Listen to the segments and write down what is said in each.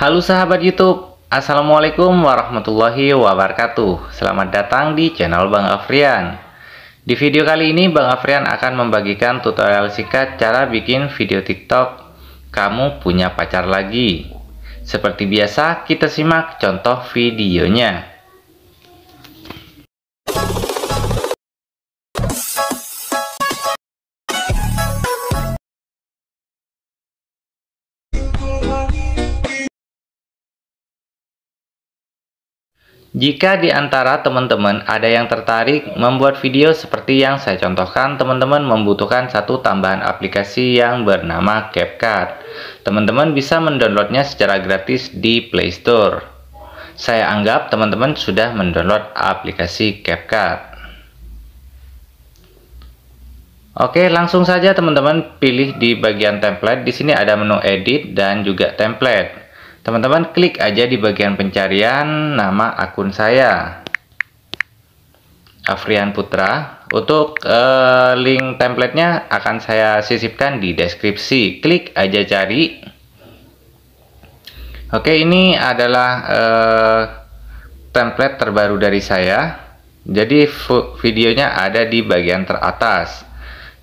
Halo sahabat YouTube, Assalamualaikum warahmatullahi wabarakatuh. Selamat datang di channel Bang Afrian. Di video kali ini Bang Afrian akan membagikan tutorial singkat cara bikin video TikTok kamu punya pacar lagi. Seperti biasa, kita simak contoh videonya. Jika di antara teman-teman ada yang tertarik membuat video seperti yang saya contohkan, teman-teman membutuhkan satu tambahan aplikasi yang bernama CapCut. Teman-teman bisa mendownloadnya secara gratis di Play Store. Saya anggap teman-teman sudah mendownload aplikasi CapCut. Oke, langsung saja teman-teman pilih di bagian template. Di sini ada menu edit dan juga template. Teman-teman klik aja di bagian pencarian nama akun saya. Afrian Putra. Untuk eh, link templatenya akan saya sisipkan di deskripsi. Klik aja cari. Oke, ini adalah eh, template terbaru dari saya. Jadi videonya ada di bagian teratas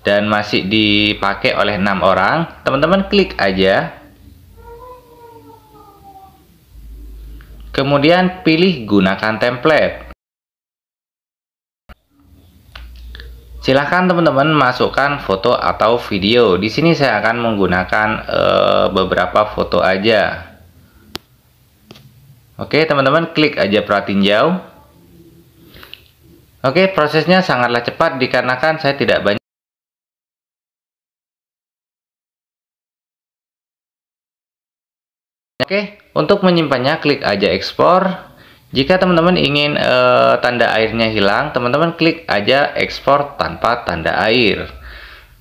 dan masih dipakai oleh enam orang. Teman-teman klik aja Kemudian pilih gunakan template. Silahkan teman-teman masukkan foto atau video. Di sini saya akan menggunakan e, beberapa foto aja. Oke, teman-teman klik aja perhatiin jauh. Oke, prosesnya sangatlah cepat dikarenakan saya tidak banyak Oke, untuk menyimpannya klik aja ekspor. Jika teman-teman ingin e, tanda airnya hilang, teman-teman klik aja ekspor tanpa tanda air.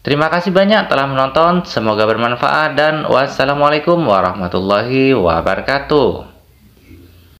Terima kasih banyak telah menonton, semoga bermanfaat dan wassalamualaikum warahmatullahi wabarakatuh.